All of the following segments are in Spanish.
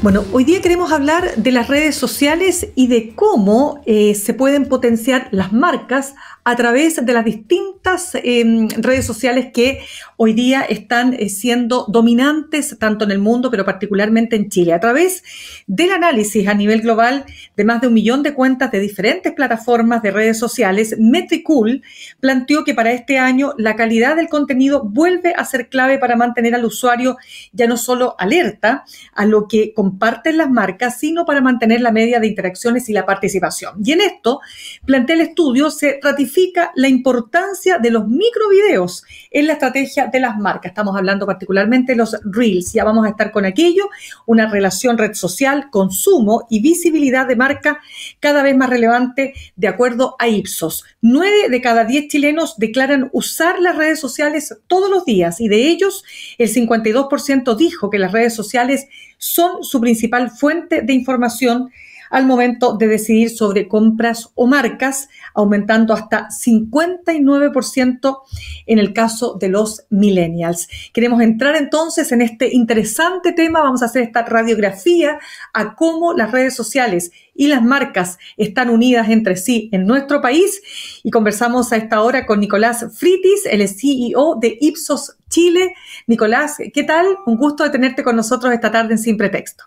Bueno, hoy día queremos hablar de las redes sociales y de cómo eh, se pueden potenciar las marcas a través de las distintas em, redes sociales que hoy día están eh, siendo dominantes tanto en el mundo, pero particularmente en Chile. A través del análisis a nivel global de más de un millón de cuentas de diferentes plataformas de redes sociales, Metricool planteó que para este año la calidad del contenido vuelve a ser clave para mantener al usuario ya no solo alerta a lo que comparten las marcas, sino para mantener la media de interacciones y la participación. Y en esto, plantea el estudio, se ratifica la importancia de los microvideos en la estrategia de las marcas. Estamos hablando particularmente de los reels, ya vamos a estar con aquello, una relación red social, consumo y visibilidad de marca cada vez más relevante de acuerdo a Ipsos. Nueve de cada diez chilenos declaran usar las redes sociales todos los días y de ellos el 52% dijo que las redes sociales son su principal fuente de información al momento de decidir sobre compras o marcas, aumentando hasta 59% en el caso de los millennials. Queremos entrar entonces en este interesante tema, vamos a hacer esta radiografía a cómo las redes sociales y las marcas están unidas entre sí en nuestro país. Y conversamos a esta hora con Nicolás Fritis, el CEO de Ipsos Chile. Nicolás, ¿qué tal? Un gusto de tenerte con nosotros esta tarde en Sin Pretexto.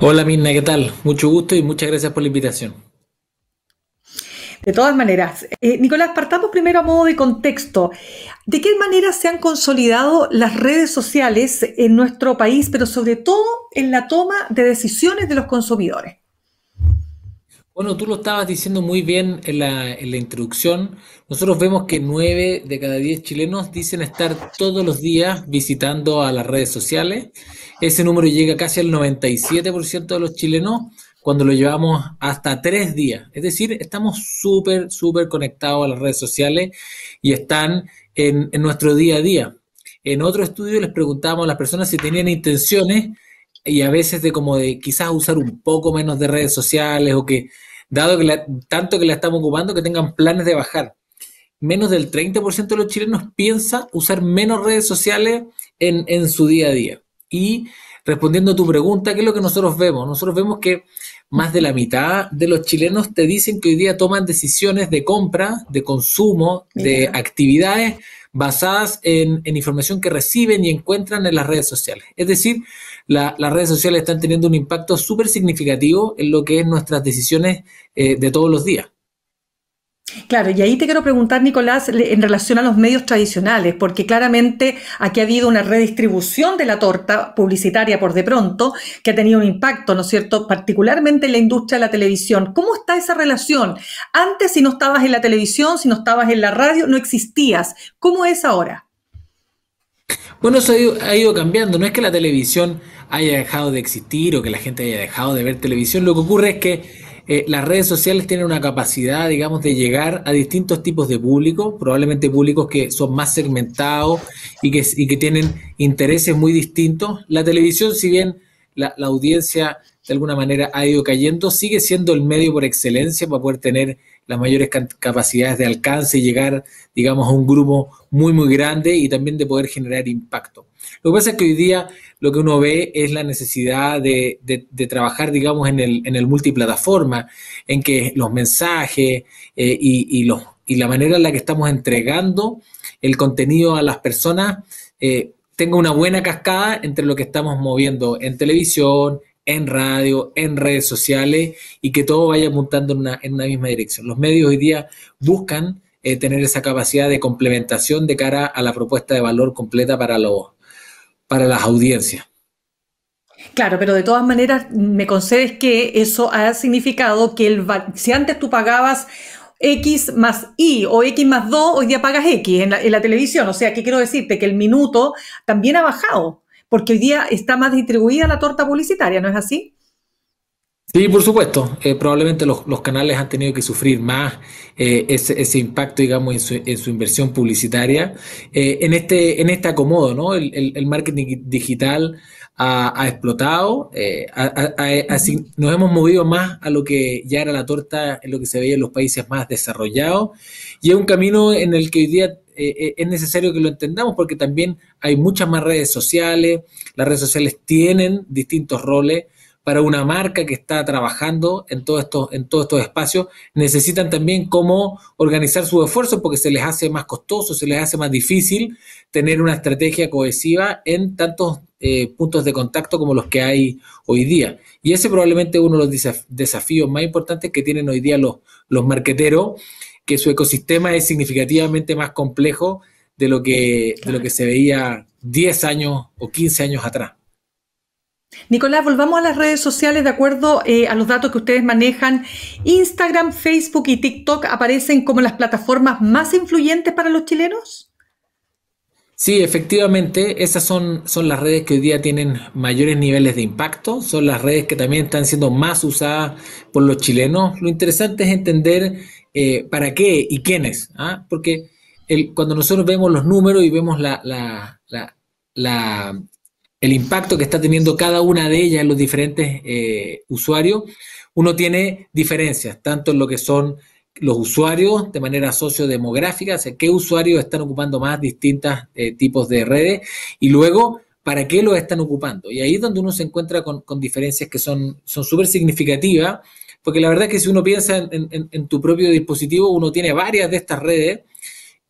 Hola Mina, ¿qué tal? Mucho gusto y muchas gracias por la invitación. De todas maneras, eh, Nicolás, partamos primero a modo de contexto. ¿De qué manera se han consolidado las redes sociales en nuestro país, pero sobre todo en la toma de decisiones de los consumidores? Bueno, tú lo estabas diciendo muy bien en la, la introducción. Nosotros vemos que 9 de cada 10 chilenos dicen estar todos los días visitando a las redes sociales. Ese número llega casi al 97% de los chilenos cuando lo llevamos hasta 3 días. Es decir, estamos súper, súper conectados a las redes sociales y están en, en nuestro día a día. En otro estudio les preguntábamos a las personas si tenían intenciones y a veces de como de quizás usar un poco menos de redes sociales o que dado que tanto que la estamos ocupando que tengan planes de bajar. Menos del 30% de los chilenos piensa usar menos redes sociales en, su día a día. Y respondiendo a tu pregunta, ¿qué es lo que nosotros vemos? Nosotros vemos que más de la mitad de los chilenos te dicen que hoy día toman decisiones de compra, de consumo, de actividades basadas en, en, información que reciben y encuentran en las redes sociales. Es decir, la, las redes sociales están teniendo un impacto súper significativo en lo que es nuestras decisiones eh, de todos los días. Claro, y ahí te quiero preguntar, Nicolás, en relación a los medios tradicionales, porque claramente aquí ha habido una redistribución de la torta publicitaria por de pronto, que ha tenido un impacto, ¿no es cierto?, particularmente en la industria de la televisión. ¿Cómo está esa relación? Antes, si no estabas en la televisión, si no estabas en la radio, no existías. ¿Cómo es ahora? Bueno, eso ha ido, ha ido, cambiando. No es que la televisión haya dejado de existir o que la gente haya dejado de ver televisión. Lo que ocurre es que eh, las redes sociales tienen una capacidad, digamos, de llegar a distintos tipos de público, probablemente públicos que son más segmentados y que, tienen intereses muy distintos. La televisión, si bien la audiencia de alguna manera ha ido cayendo, sigue siendo el medio por excelencia para poder tener las mayores capacidades de alcance y llegar, digamos, a un grupo muy, muy grande y también de poder generar impacto. Lo que pasa es que hoy día lo que uno ve es la necesidad de, trabajar, digamos, en el, en el multiplataforma, en que los mensajes eh, y, los, y la manera en la que estamos entregando el contenido a las personas eh, tenga una buena cascada entre lo que estamos moviendo en televisión, en radio, en redes sociales y que todo vaya apuntando en una, misma dirección. Los medios hoy día buscan eh, tener esa capacidad de complementación de cara a la propuesta de valor completa para, lo, para las audiencias. Claro, pero de todas maneras me concedes que eso ha significado que el, si antes tú pagabas X más Y o X más 2, hoy día pagas X en la, en la televisión. O sea, que quiero decirte? Que el minuto también ha bajado porque hoy día está más distribuida la torta publicitaria, ¿no es así? Sí, por supuesto. Eh, probablemente los, canales han tenido que sufrir más eh, ese, impacto, digamos, en su, inversión publicitaria. Eh, en, este, en este acomodo, ¿no? El, marketing digital ha, explotado, nos hemos movido más a lo que ya era la torta, en lo que se veía en los países más desarrollados, y es un camino en el que hoy día eh, eh, es necesario que lo entendamos porque también hay muchas más redes sociales, las redes sociales tienen distintos roles para una marca que está trabajando en todos estos en todos estos espacios necesitan también cómo organizar su esfuerzo porque se les hace más costoso se les hace más difícil tener una estrategia cohesiva en tantos eh, puntos de contacto como los que hay hoy día y ese probablemente es uno de los desafíos más importantes que tienen hoy día los los marqueteros que su ecosistema es significativamente más complejo de lo que, lo que se veía 10 años o 15 años atrás. Nicolás, volvamos a las redes sociales de acuerdo eh, a los datos que ustedes manejan. Instagram, Facebook y TikTok aparecen como las plataformas más influyentes para los chilenos. Sí, efectivamente, esas son, son las redes que hoy día tienen mayores niveles de impacto, son las redes que también están siendo más usadas por los chilenos. Lo interesante es entender eh, para qué y quiénes. ¿Ah? Porque cuando nosotros vemos los números y vemos la, el impacto que está teniendo cada una de ellas en los diferentes eh, usuarios, uno tiene diferencias, tanto en lo que son los usuarios de manera sociodemográfica, o qué usuarios están ocupando más distintos eh, tipos de redes y luego para qué lo están ocupando. Y ahí es donde uno se encuentra con, diferencias que son súper significativas porque la verdad es que si uno piensa en, tu propio dispositivo, uno tiene varias de estas redes,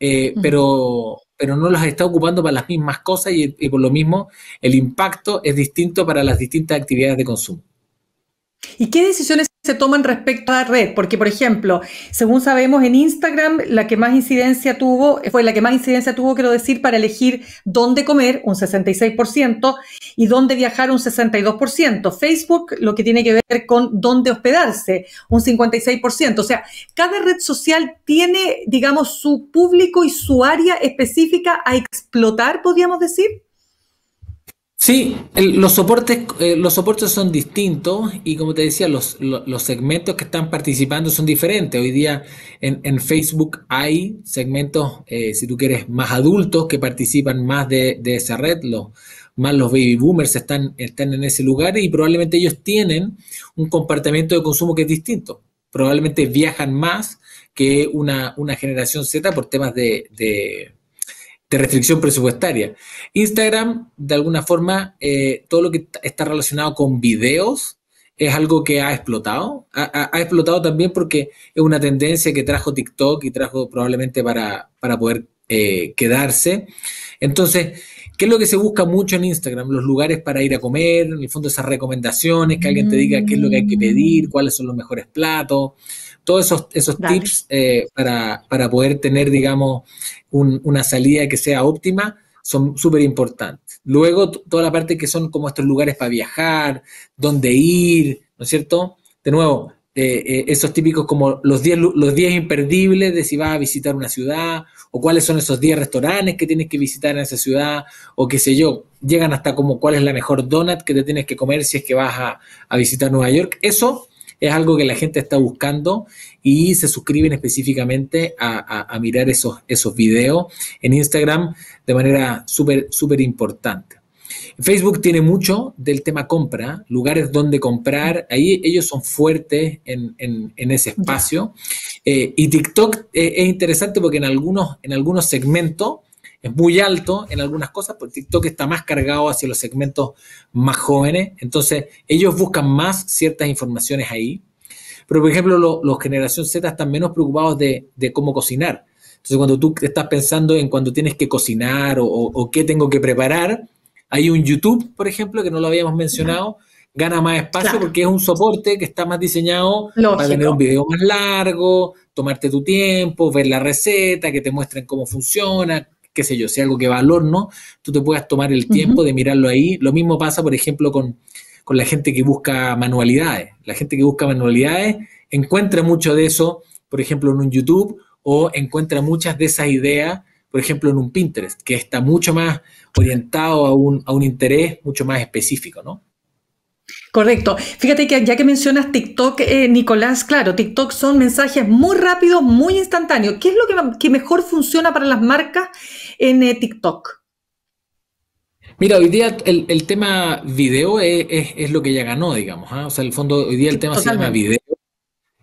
eh, pero, pero no las está ocupando para las mismas cosas y por lo mismo el impacto es distinto para las distintas actividades de consumo. ¿Y qué decisiones se toman respecto a la red? Porque, por ejemplo, según sabemos en Instagram, la que más incidencia tuvo, eh, fue la que más incidencia tuvo, quiero decir, para elegir dónde comer, un 66%, y dónde viajar, un 62%. Facebook, lo que tiene que ver con dónde hospedarse, un 56%. O sea, cada red social tiene, digamos, su público y su área específica a explotar, podríamos decir. Sí, los, soportes, eh, los soportes son distintos y como te decía, los, los, segmentos que están participando son diferentes. Hoy día en, en Facebook hay segmentos, eh, si tú quieres, más adultos que participan más de, de esa red, los, más los baby boomers están, están en ese lugar y probablemente ellos tienen un comportamiento de consumo que es distinto. Probablemente viajan más que una, una generación Z por temas de de restricción presupuestaria. Instagram, de alguna forma, eh, todo lo que está relacionado con videos es algo que ha explotado. Ha, explotado también porque es una tendencia que trajo TikTok y trajo probablemente para, para poder eh, quedarse. Entonces, ¿Qué es lo que se busca mucho en Instagram? Los lugares para ir a comer, en el fondo esas recomendaciones, que alguien te diga qué es lo que hay que pedir, cuáles son los mejores platos, todos esos, tips eh, para, poder tener, digamos, una salida que sea óptima son súper importantes. Luego, toda la parte que son como estos lugares para viajar, dónde ir, ¿no es cierto? De nuevo, eh, eh, esos típicos como los 10 los imperdibles de si vas a visitar una ciudad o cuáles son esos 10 restaurantes que tienes que visitar en esa ciudad o qué sé yo. Llegan hasta como cuál es la mejor donut que te tienes que comer si es que vas a, visitar Nueva York. Eso es algo que la gente está buscando y se suscriben específicamente a, mirar esos, esos videos en Instagram de manera súper, súper importante. Facebook tiene mucho del tema compra, lugares donde comprar, ahí ellos son fuertes en, ese espacio. Eh, y TikTok eh, es interesante porque en algunos, en algunos segmentos es muy alto en algunas cosas, porque TikTok está más cargado hacia los segmentos más jóvenes, entonces ellos buscan más ciertas informaciones ahí. Pero, por ejemplo, los generación Z están menos preocupados de, cómo cocinar. Entonces, cuando tú estás pensando en cuando tienes que cocinar o, qué tengo que preparar, hay un YouTube, por ejemplo, que no lo habíamos mencionado, gana más espacio porque es un soporte que está más diseñado para tener un video más largo, tomarte tu tiempo, ver la receta, que te muestren cómo funciona, qué sé yo, si algo que va al horno, tú te puedas tomar el tiempo de mirarlo ahí. Lo mismo pasa, por ejemplo, con, con la gente que busca manualidades. La gente que busca manualidades encuentra mucho de eso, por ejemplo, en un YouTube o encuentra muchas de esas ideas por ejemplo, en un Pinterest, que está mucho más orientado a un, a interés mucho más específico, ¿no? Correcto. Fíjate que ya que mencionas TikTok, eh, Nicolás, claro, TikTok son mensajes muy rápidos, muy instantáneos. ¿Qué es lo que, mejor funciona para las marcas en eh, TikTok? Mira, hoy día el, tema video es, lo que ya ganó, digamos. ¿ah? O sea, en el fondo, hoy día el tema se llama video.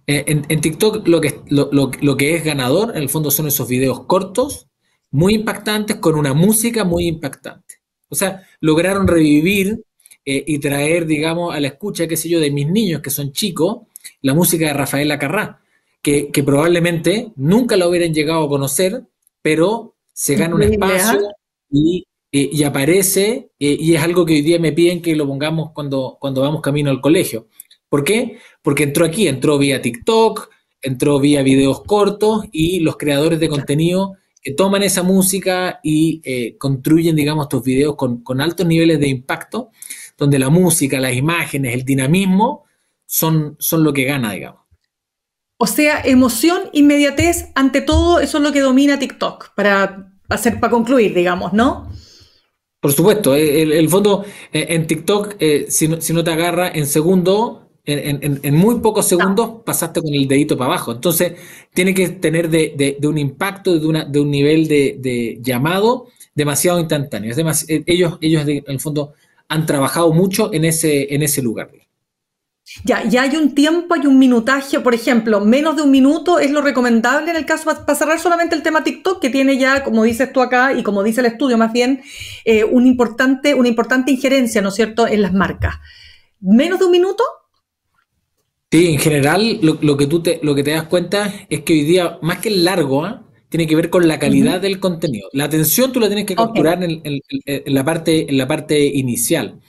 Eh, en, TikTok lo que, lo que es ganador, en el fondo, son esos videos cortos muy impactantes, con una música muy impactante. O sea, lograron revivir eh, y traer, digamos, a la escucha, qué sé yo, de mis niños que son chicos, la música de Rafael Acarrá, que, probablemente nunca la hubieran llegado a conocer, pero se gana un ¿ah? espacio y, aparece, eh, y es algo que hoy día me piden que lo pongamos cuando, cuando vamos camino al colegio. ¿Por qué? Porque entró aquí, entró vía TikTok, entró vía videos cortos y los creadores de contenido que toman esa música y eh, construyen, digamos, tus videos con, altos niveles de impacto, donde la música, las imágenes, el dinamismo son, son lo que gana, digamos. O sea, emoción, inmediatez, ante todo, eso es lo que domina TikTok, para, hacer, para concluir, digamos, ¿no? Por supuesto, eh, el, el eh, en TikTok, si, no, si, no, te agarra en segundo, en, muy pocos segundos pasaste con el dedito para abajo. Entonces, tiene que tener de, un impacto, de, una, de un nivel de, llamado demasiado instantáneo. Es eh, ellos, ellos, en el fondo, han trabajado mucho en ese, en ese lugar. Ya, ya hay un tiempo, hay un minutaje, por ejemplo, menos de un minuto es lo recomendable en el caso, para cerrar solamente el tema TikTok, que tiene ya, como dices tú acá y como dice el estudio más bien, eh, importante, una importante injerencia, ¿no es cierto?, en las marcas. ¿Menos de un minuto? Sí, en general lo, que tú te, lo que te das cuenta es que hoy día, más que el largo, ¿ah? tiene que ver con la calidad del contenido. La atención tú la tienes que capturar en, la parte, en la parte inicial.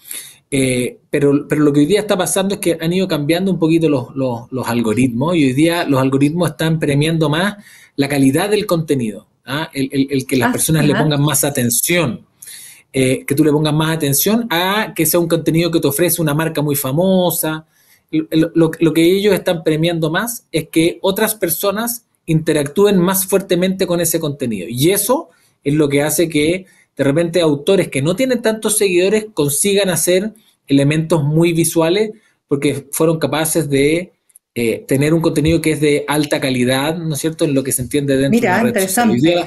Eh, pero, pero lo que hoy día está pasando es que han ido cambiando un poquito los, los, los algoritmos y hoy día los algoritmos están premiando más la calidad del contenido, ¿ah? el, que las ah, personas le pongan más atención. Eh, que tú le pongas más atención a que sea un contenido que te ofrece una marca muy famosa, lo, que ellos están premiando más es que otras personas interactúen más fuertemente con ese contenido. Y eso es lo que hace que de repente autores que no tienen tantos seguidores consigan hacer elementos muy visuales porque fueron capaces de eh, tener un contenido que es de alta calidad, ¿no es cierto? En lo que se entiende dentro de la red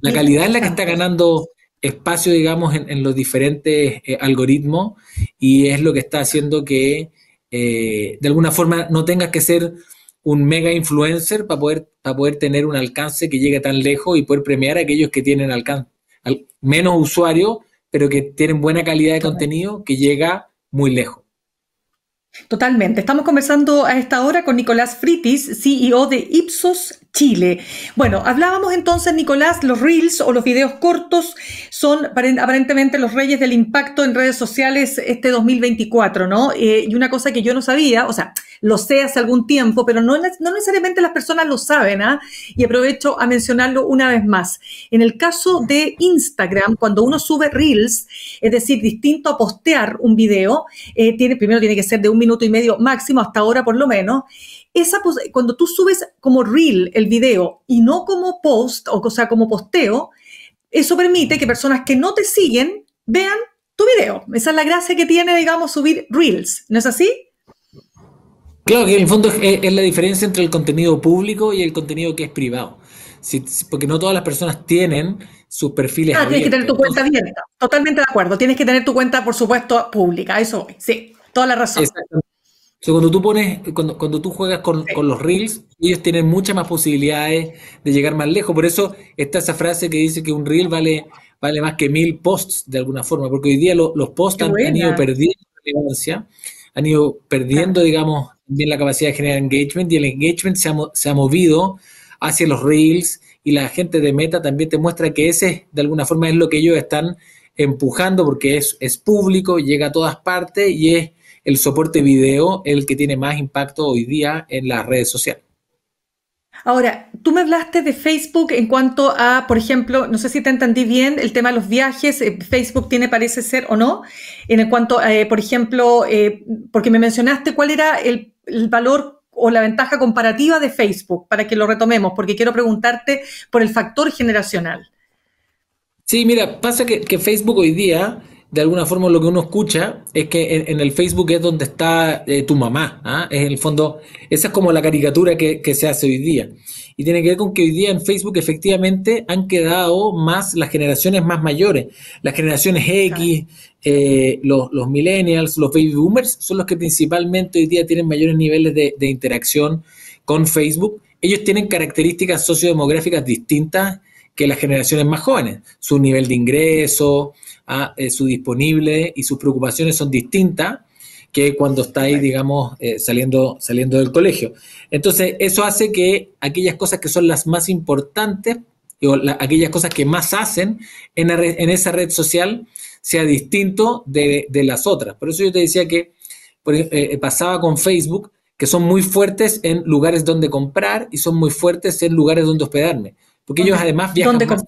La calidad es la que está ganando espacio, digamos, en, los diferentes eh, algoritmos y es lo que está haciendo que eh, de alguna forma no tengas que ser un mega influencer para poder, para poder tener un alcance que llegue tan lejos y poder premiar a aquellos que tienen alcance, menos usuarios, pero que tienen buena calidad de contenido que llega muy lejos. Totalmente. Estamos conversando a esta hora con Nicolás Fritis, CEO de Ipsos Chile. Bueno, hablábamos entonces, Nicolás, los reels o los videos cortos son aparentemente los reyes del impacto en redes sociales este 2024, ¿no? Eh, y una cosa que yo no sabía, o sea, lo sé hace algún tiempo, pero no, necesariamente las personas lo saben, ¿ah? Y aprovecho a mencionarlo una vez más. En el caso de Instagram, cuando uno sube reels, es decir, distinto a postear un video, eh, tiene, primero tiene que ser de un minuto y medio máximo, hasta ahora por lo menos, esa cuando tú subes como reel el video y no como post, o, sea, como posteo, eso permite que personas que no te siguen vean tu video. Esa es la gracia que tiene, digamos, subir reels, ¿no es así? Claro, que en el fondo es, la diferencia entre el contenido público y el contenido que es privado. porque no todas las personas tienen sus perfiles. Ah, tienes que tener tu cuenta abierta. Totalmente de acuerdo. Tienes que tener tu cuenta, por supuesto, pública. Eso, sí, toda la razón cuando tú pones, cuando, cuando tú juegas con, los reels, ellos tienen muchas más posibilidades de llegar más lejos. Por eso está esa frase que dice que un reel vale, vale más que mil posts de alguna forma, porque hoy día los posts han, ido perdiendo relevancia, han ido perdiendo, digamos, también la capacidad de generar engagement y el engagement se ha, se ha movido hacia los reels y la gente de Meta también te muestra que ese de alguna forma es lo que ellos están empujando porque es, es público, llega a todas partes y es el soporte video el que tiene más impacto hoy día en las redes sociales. Ahora, tú me hablaste de Facebook en cuanto a, por ejemplo, no sé si te entendí bien, el tema de los viajes, eh, Facebook tiene, parece ser, o no, en cuanto, a, eh, por ejemplo, eh, porque me mencionaste cuál era el, valor o la ventaja comparativa de Facebook, para que lo retomemos, porque quiero preguntarte por el factor generacional. Sí, mira, pasa que Facebook hoy día de alguna forma lo que uno escucha es que en, el Facebook es donde está eh, tu mamá. ¿ah? en el fondo, esa es como la caricatura que, se hace hoy día. Y tiene que ver con que hoy día en Facebook efectivamente han quedado más las generaciones más mayores. Las generaciones X, eh, los, millennials, los baby boomers son los que principalmente hoy día tienen mayores niveles de, de interacción con Facebook. Ellos tienen características sociodemográficas distintas que las generaciones más jóvenes. Su nivel de ingreso, eh, su disponible y sus preocupaciones son distintas que cuando estáis, digamos, eh, saliendo, saliendo del colegio. Entonces, eso hace que aquellas cosas que son las más importantes, o aquellas cosas que más hacen en, en esa red social, sea distinto de, las otras. Por eso yo te decía que eh, pasaba con Facebook, que son muy fuertes en lugares donde comprar y son muy fuertes en lugares donde hospedarme. Porque ellos además viajan. Exacto.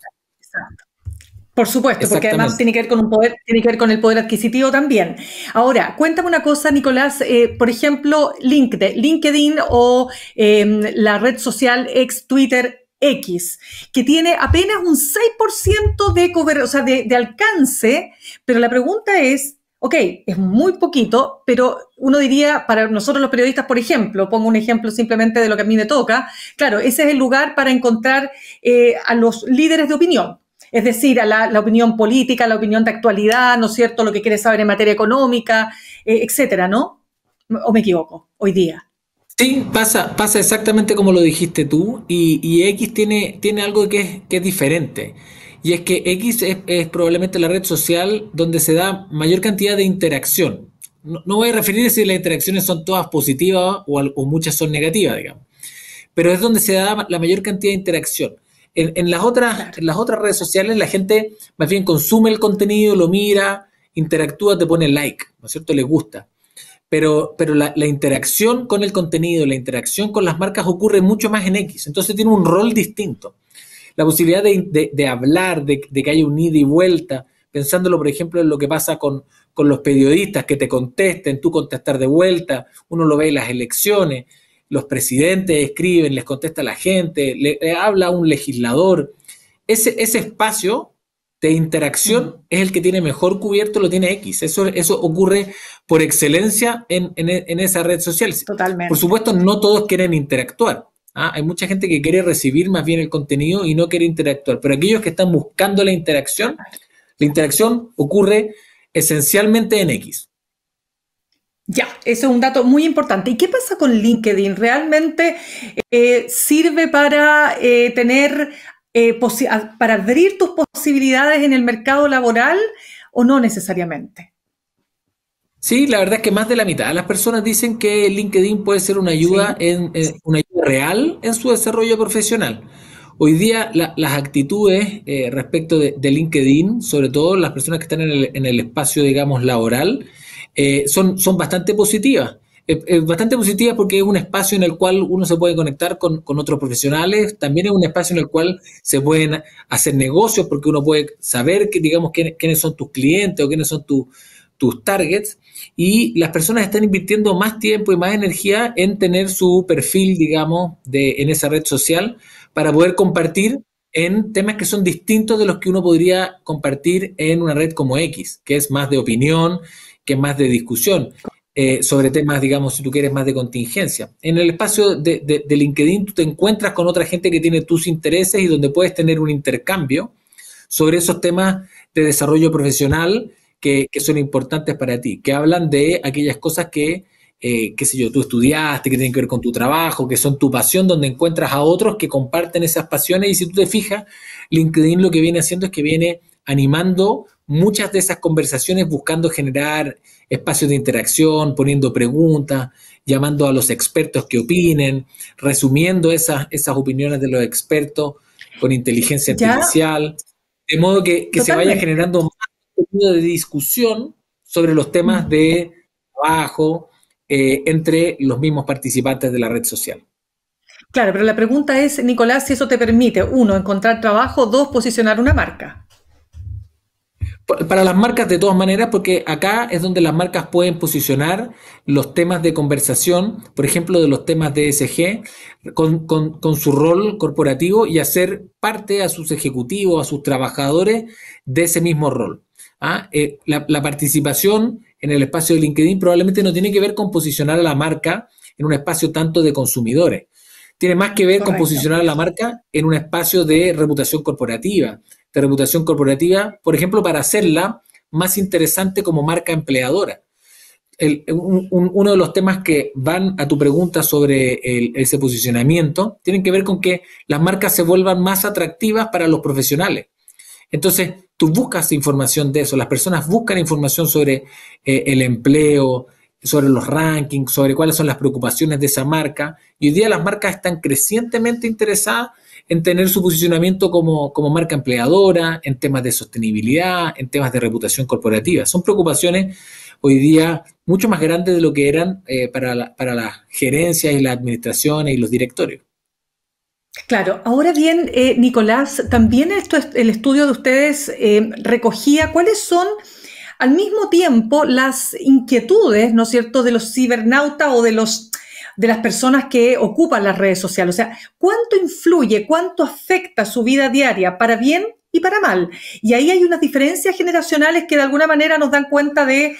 Por supuesto, porque además tiene que ver con un poder, tiene que ver con el poder adquisitivo también. Ahora, cuéntame una cosa, Nicolás, eh, por ejemplo, LinkedIn, LinkedIn o em, la red social ex Twitter X, que tiene apenas un 6% de, cover, o sea, de, alcance, pero la pregunta es, ok, es muy poquito, pero uno diría, para nosotros los periodistas, por ejemplo, pongo un ejemplo simplemente de lo que a mí me toca, claro, ese es el lugar para encontrar eh, a los líderes de opinión es decir, a la, opinión política, la opinión de actualidad, ¿no es cierto?, lo que quiere saber en materia económica, eh, etcétera, ¿no? ¿O me equivoco hoy día? Sí, pasa, pasa exactamente como lo dijiste tú y, X tiene, tiene algo que es, diferente. Y es que X es, probablemente la red social donde se da mayor cantidad de interacción. No, voy a referir si las interacciones son todas positivas o, o, muchas son negativas, digamos. Pero es donde se da la mayor cantidad de interacción. En, las otras, las otras redes sociales la gente más bien consume el contenido, lo mira, interactúa, te pone like, ¿no es cierto? Le gusta. Pero, pero la, interacción con el contenido, la interacción con las marcas ocurre mucho más en X, entonces tiene un rol distinto. La posibilidad de, hablar, de, que haya un ida y vuelta, pensándolo, por ejemplo, en lo que pasa con, con los periodistas que te contesten, tú contestar de vuelta, uno lo ve en las elecciones, los presidentes escriben, les contesta la gente, le, eh, habla un legislador. Ese, ese espacio de interacción es el que tiene mejor cubierto, lo tiene X. Eso, eso ocurre por excelencia en, esa red social. Totalmente. Por supuesto, no todos quieren interactuar. ¿ah? Hay mucha gente que quiere recibir más bien el contenido y no quiere interactuar. Pero aquellos que están buscando la interacción, la interacción ocurre esencialmente en X. Ya, eso es un dato muy importante. ¿Y qué pasa con LinkedIn? ¿Realmente eh, sirve para eh, tener, eh, para abrir tus posibilidades en el mercado laboral o no necesariamente? Sí, la verdad es que más de la mitad de las personas dicen que LinkedIn puede ser una ayuda, en, una real en su desarrollo profesional. Hoy día las actitudes respecto de, LinkedIn, sobre todo las personas que están en el espacio, digamos, laboral, eh, son, bastante positivas. Es, bastante positivas porque es un espacio en el cual uno se puede conectar con, otros profesionales, también es un espacio en el cual se pueden hacer negocios porque uno puede saber, que, digamos, quiénes, quiénes son tus clientes o quiénes son tus tus targets y las personas están invirtiendo más tiempo y más energía en tener su perfil, digamos, de, en esa red social para poder compartir en temas que son distintos de los que uno podría compartir en una red como X, que es más de opinión, que es más de discusión, eh, sobre temas, digamos, si tú quieres, más de contingencia. En el espacio de, LinkedIn tú te encuentras con otra gente que tiene tus intereses y donde puedes tener un intercambio sobre esos temas de desarrollo profesional que, son importantes para ti, que hablan de aquellas cosas que... Eh, qué sé yo, tú estudiaste, que tienen que ver con tu trabajo, que son tu pasión, donde encuentras a otros que comparten esas pasiones. Y si tú te fijas, LinkedIn lo que viene haciendo es que viene animando muchas de esas conversaciones buscando generar espacios de interacción, poniendo preguntas, llamando a los expertos que opinen, resumiendo esas, opiniones de los expertos con inteligencia artificial, de modo que, se vaya generando más contenido de discusión sobre los temas de trabajo eh, entre los mismos participantes de la red social. Claro, pero la pregunta es, Nicolás, si eso te permite, uno, encontrar trabajo, dos, posicionar una marca. Para las marcas de todas maneras, porque acá es donde las marcas pueden posicionar los temas de conversación, por ejemplo, de los temas de ESG, con, su rol corporativo y hacer parte a sus ejecutivos, a sus trabajadores de ese mismo rol. ¿ah? Eh, la, participación en el espacio de LinkedIn probablemente no tiene que ver con posicionar a la marca en un espacio tanto de consumidores. Tiene más que ver con posicionar a la marca en un espacio de reputación corporativa, de reputación corporativa, por ejemplo, para hacerla más interesante como marca empleadora. uno de los temas que van a tu pregunta sobre ese posicionamiento tienen que ver con que las marcas se vuelvan más atractivas para los profesionales. Entonces, tú buscas información de eso, las personas buscan información sobre eh, el empleo, sobre los rankings, sobre cuáles son las preocupaciones de esa marca. Y hoy día las marcas están crecientemente interesadas en tener su posicionamiento como, marca empleadora, en temas de sostenibilidad, en temas de reputación corporativa. Son preocupaciones hoy día mucho más grandes de lo que eran eh, para, para las gerencias y las administraciones y los directorios. Claro, ahora bien, eh, Nicolás, también esto el estudio de ustedes eh, recogía cuáles son al mismo tiempo las inquietudes, ¿no es cierto?, de los cibernautas o de los de las personas que ocupan las redes sociales. O sea, cuánto influye, cuánto afecta su vida diaria para bien y para mal. Y ahí hay unas diferencias generacionales que de alguna manera nos dan cuenta de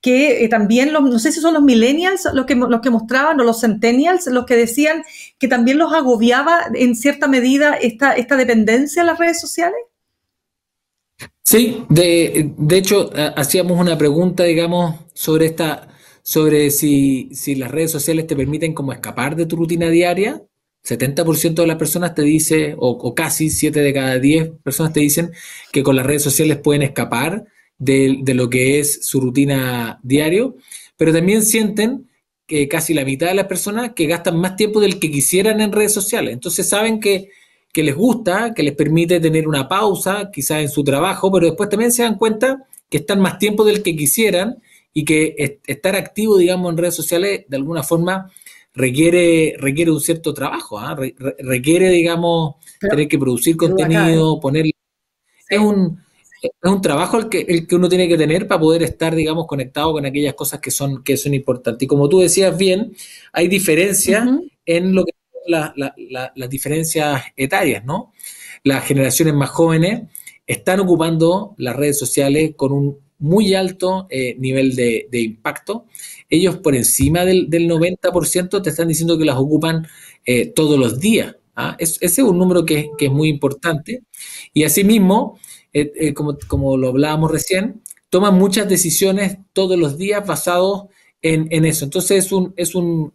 que eh, también, los, no sé si son los millennials los que, los que mostraban o los centennials los que decían que también los agobiaba en cierta medida esta, esta dependencia a las redes sociales. Sí, de, de hecho, hacíamos una pregunta, digamos, sobre esta sobre si, las redes sociales te permiten como escapar de tu rutina diaria, 70% de las personas te dice, o, casi 7 de cada 10 personas te dicen que con las redes sociales pueden escapar de, de lo que es su rutina diario, pero también sienten que casi la mitad de las personas que gastan más tiempo del que quisieran en redes sociales. Entonces saben que, que les gusta, que les permite tener una pausa, quizás en su trabajo, pero después también se dan cuenta que están más tiempo del que quisieran y que estar activo, digamos, en redes sociales de alguna forma requiere, requiere un cierto trabajo, ¿ah? requiere, digamos, tener que producir contenido, ¿eh? poner... Es, un, trabajo el que, el que uno tiene que tener para poder estar, digamos, conectado con aquellas cosas que son, que son importantes. Y como tú decías bien, hay diferencias en lo que son las diferencias etarias, ¿no? Las generaciones más jóvenes están ocupando las redes sociales con un muy alto eh, nivel de, impacto. Ellos por encima del, 90% te están diciendo que las ocupan eh, todos los días. ¿ah? ese es un número que, es muy importante. Y asimismo, eh, como, lo hablábamos recién, toman muchas decisiones todos los días basados en, eso. Entonces es un, es un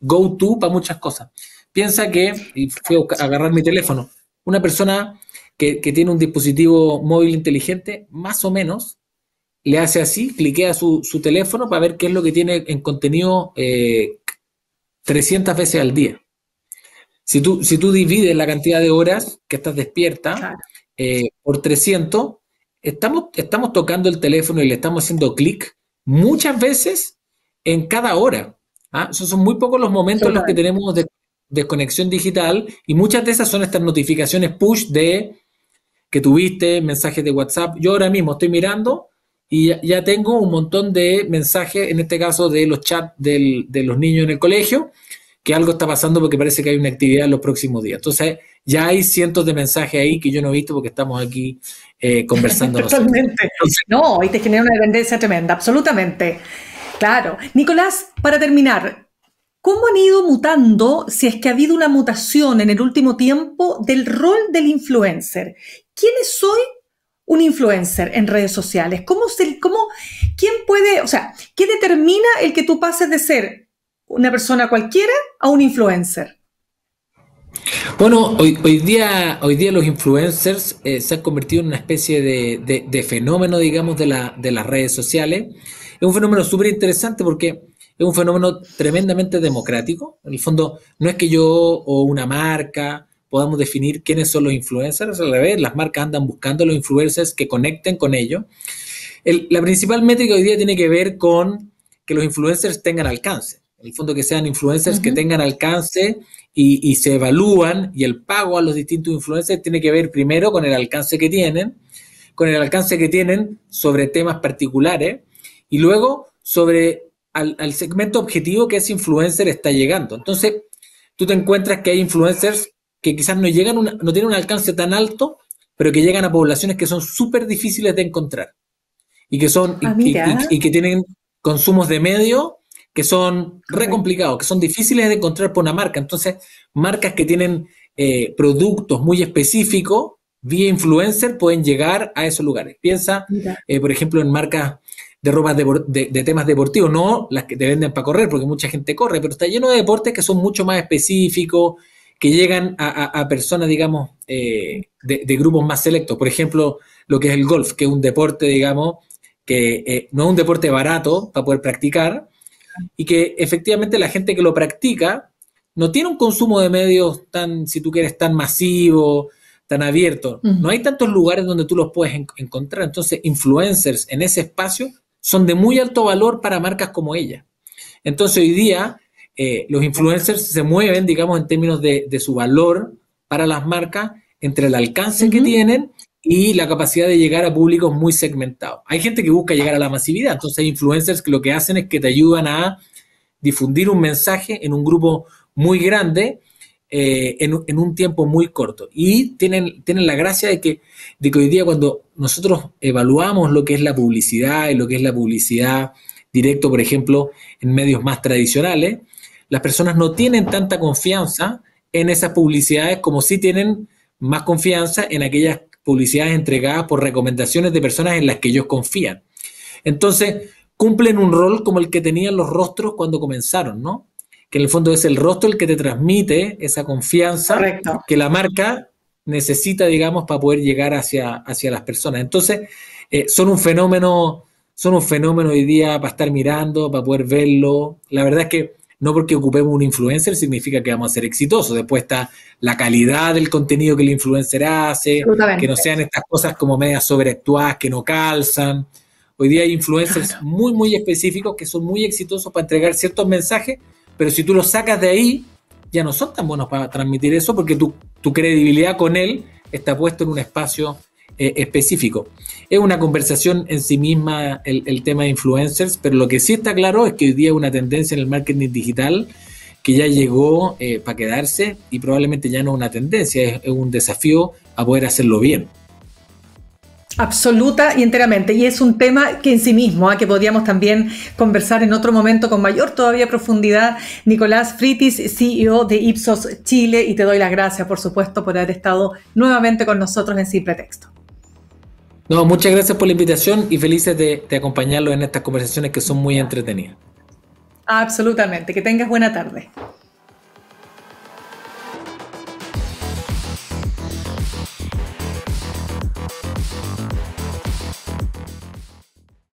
go-to para muchas cosas. Piensa que, y fui a agarrar mi teléfono, una persona que, que tiene un dispositivo móvil inteligente, más o menos, le hace así, cliquea su, su, teléfono para ver qué es lo que tiene en contenido 300 eh, veces al día. Si tú, si tú divides la cantidad de horas que estás despierta eh, por 300, estamos, estamos tocando el teléfono y le estamos haciendo clic muchas veces en cada hora. ¿ah? Esos son muy pocos los momentos en los que tenemos de, desconexión digital y muchas de esas son estas notificaciones push de que tuviste, mensajes de WhatsApp. Yo ahora mismo estoy mirando y ya tengo un montón de mensajes, en este caso de los chats de los niños en el colegio, que algo está pasando porque parece que hay una actividad en los próximos días. Entonces, ya hay cientos de mensajes ahí que yo no he visto porque estamos aquí eh, conversando. Totalmente. no, y te genera una dependencia tremenda, absolutamente. Claro. Nicolás, para terminar, ¿cómo han ido mutando, si es que ha habido una mutación en el último tiempo, del rol del influencer? ¿Quiénes soy? un influencer en redes sociales? ¿Cómo se, cómo, ¿Quién puede, o sea, qué determina el que tú pases de ser una persona cualquiera a un influencer? Bueno, hoy, día, hoy día los influencers eh, se han convertido en una especie de, fenómeno, digamos, de, de, las redes sociales. Es un fenómeno súper interesante porque es un fenómeno tremendamente democrático. En el fondo, no es que yo o una marca podamos definir quiénes son los influencers. Al revés, las marcas andan buscando los influencers que conecten con ellos. la principal métrica hoy día tiene que ver con que los influencers tengan alcance. En el fondo, que sean influencers que tengan alcance y, se evalúan y el pago a los distintos influencers tiene que ver primero con el alcance que tienen, con el alcance que tienen sobre temas particulares y luego sobre al, segmento objetivo que ese influencer está llegando. Entonces, tú te encuentras que hay influencers que quizás no llegan, no tienen un alcance tan alto, pero que llegan a poblaciones que son súper difíciles de encontrar y que son y, ah, que tienen consumos de medio que son re complicados, que son difíciles de encontrar por una marca. Entonces, marcas que tienen eh, productos muy específicos vía influencer pueden llegar a esos lugares. Piensa, eh, por ejemplo, en marcas de ropa de, de, temas deportivos, no las que te venden para correr, porque mucha gente corre, pero está lleno de deportes que son mucho más específicos, que llegan a, personas, digamos, eh, de, grupos más selectos. Por ejemplo, lo que es el golf, que es un deporte, digamos, que eh, no es un deporte barato para poder practicar y que efectivamente la gente que lo practica no tiene un consumo de medios tan, si tú quieres, tan masivo, tan abierto. No hay tantos lugares donde tú los puedes encontrar. Entonces, influencers en ese espacio son de muy alto valor para marcas como ella. Entonces, hoy día eh, los influencers se mueven, digamos, en términos de, su valor para las marcas, entre el alcance que tienen y la capacidad de llegar a públicos muy segmentados. Hay gente que busca llegar a la masividad, entonces hay influencers que lo que hacen es que te ayudan a difundir un mensaje en un grupo muy grande eh, en, un tiempo muy corto. Y tienen, la gracia de que, de que hoy día cuando nosotros evaluamos lo que es la publicidad y lo que es la publicidad directo, por ejemplo, en medios más tradicionales, las personas no tienen tanta confianza en esas publicidades como sí tienen más confianza en aquellas publicidades entregadas por recomendaciones de personas en las que ellos confían. Entonces, cumplen un rol como el que tenían los rostros cuando comenzaron, ¿no? Que en el fondo es el rostro el que te transmite esa confianza que la marca necesita, digamos, para poder llegar hacia, hacia las personas. Entonces, eh, son un fenómeno, son un fenómeno hoy día para estar mirando, para poder verlo. La verdad es que no porque ocupemos un influencer significa que vamos a ser exitosos. Después está la calidad del contenido que el influencer hace, que no sean estas cosas como medias sobreactuadas que no calzan. Hoy día hay influencers muy, muy específicos que son muy exitosos para entregar ciertos mensajes, pero si tú los sacas de ahí, ya no son tan buenos para transmitir eso porque tu, tu credibilidad con él está puesto en un espacio eh, específico. Es una conversación en sí misma el, tema de influencers, pero lo que sí está claro es que hoy día hay una tendencia en el marketing digital que ya llegó eh, para quedarse y probablemente ya no es una tendencia, es, un desafío a poder hacerlo bien. Absoluta y enteramente. Y es un tema que en sí mismo, a ah, que podríamos también conversar en otro momento con mayor todavía profundidad. Nicolás Fritis, CEO de Ipsos Chile, y te doy las gracias, por supuesto, por haber estado nuevamente con nosotros en Simple Pretexto. No, muchas gracias por la invitación y felices de, de acompañarlo en estas conversaciones que son muy entretenidas. Absolutamente, que tengas buena tarde.